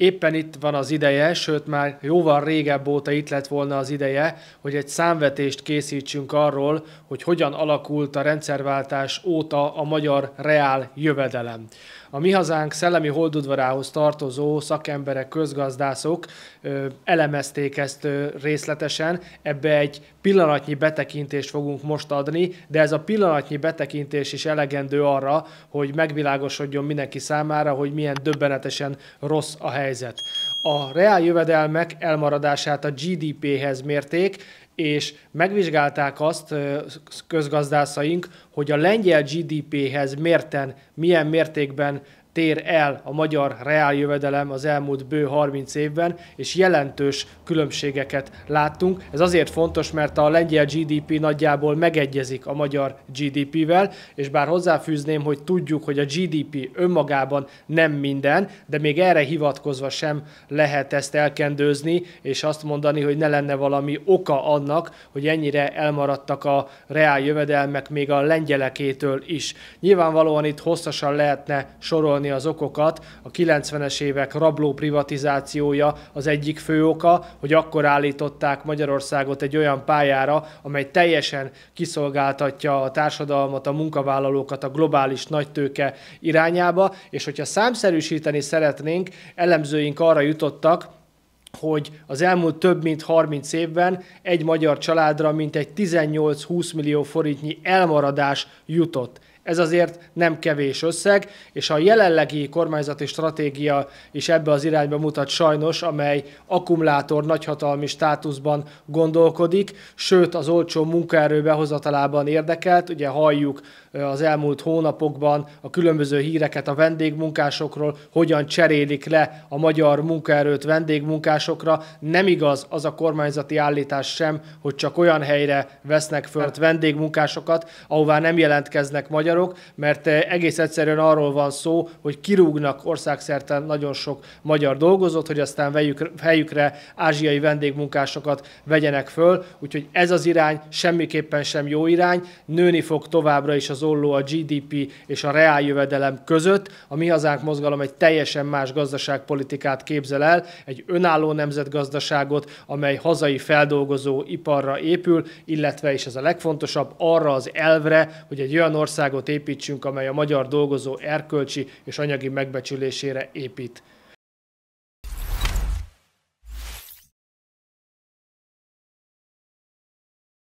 éppen itt van az ideje, sőt már jóval régebb óta itt lett volna az ideje, hogy egy számvetést készítsünk arról, hogy hogyan alakult a rendszerváltás óta a magyar reál jövedelem. A Mi Hazánk szellemi holdudvarához tartozó szakemberek, közgazdászok ö, elemezték ezt ö, részletesen. Ebbe egy pillanatnyi betekintést fogunk most adni, de ez a pillanatnyi betekintés is elegendő arra, hogy megvilágosodjon mindenki számára, hogy milyen döbbenetesen rossz a hely helyzet. A reál jövedelmek elmaradását a GDP-hez mérték, és megvizsgálták azt közgazdászaink, hogy a lengyel GDP-hez mérten milyen mértékben tér el a magyar reáljövedelem az elmúlt bő 30 évben, és jelentős különbségeket láttunk. Ez azért fontos, mert a lengyel GDP nagyjából megegyezik a magyar GDP-vel, és bár hozzáfűzném, hogy tudjuk, hogy a GDP önmagában nem minden, de még erre hivatkozva sem lehet ezt elkendőzni, és azt mondani, hogy ne lenne valami oka annak, hogy ennyire elmaradtak a reáljövedelmek még a lengyelekétől is. Nyilvánvalóan itt hosszasan lehetne sorolni sorolni az okokat. A 90-es évek rabló privatizációja az egyik fő oka, hogy akkor állították Magyarországot egy olyan pályára, amely teljesen kiszolgáltatja a társadalmat, a munkavállalókat a globális nagytőke irányába, és hogyha számszerűsíteni szeretnénk, elemzőink arra jutottak, hogy az elmúlt több mint 30 évben egy magyar családra mintegy 18-20 millió forintnyi elmaradás jutott. Ez azért nem kevés összeg, és a jelenlegi kormányzati stratégia is ebbe az irányba mutat sajnos, amely akkumulátor nagyhatalmi státuszban gondolkodik, sőt az olcsó munkaerő behozatalában érdekelt. Ugye halljuk az elmúlt hónapokban a különböző híreket a vendégmunkásokról, hogyan cserélik le a magyar munkaerőt vendégmunkásokra. Nem igaz az a kormányzati állítás sem, hogy csak olyan helyre vesznek fölt hát- vendégmunkásokat, ahová nem jelentkeznek magyarok, magyarok, mert eh, egész egyszerűen arról van szó, hogy kirúgnak országszerte nagyon sok magyar dolgozót, hogy aztán vejük, helyükre ázsiai vendégmunkásokat vegyenek föl, úgyhogy ez az irány semmiképpen sem jó irány, nőni fog továbbra is az olló a GDP és a reáljövedelem között. A Mi Hazánk mozgalom egy teljesen más gazdaságpolitikát képzel el, egy önálló nemzetgazdaságot, amely hazai feldolgozó iparra épül, illetve, és ez a legfontosabb, arra az elvre, hogy egy olyan országot országot építsünk, amely a magyar dolgozó erkölcsi és anyagi megbecsülésére épít.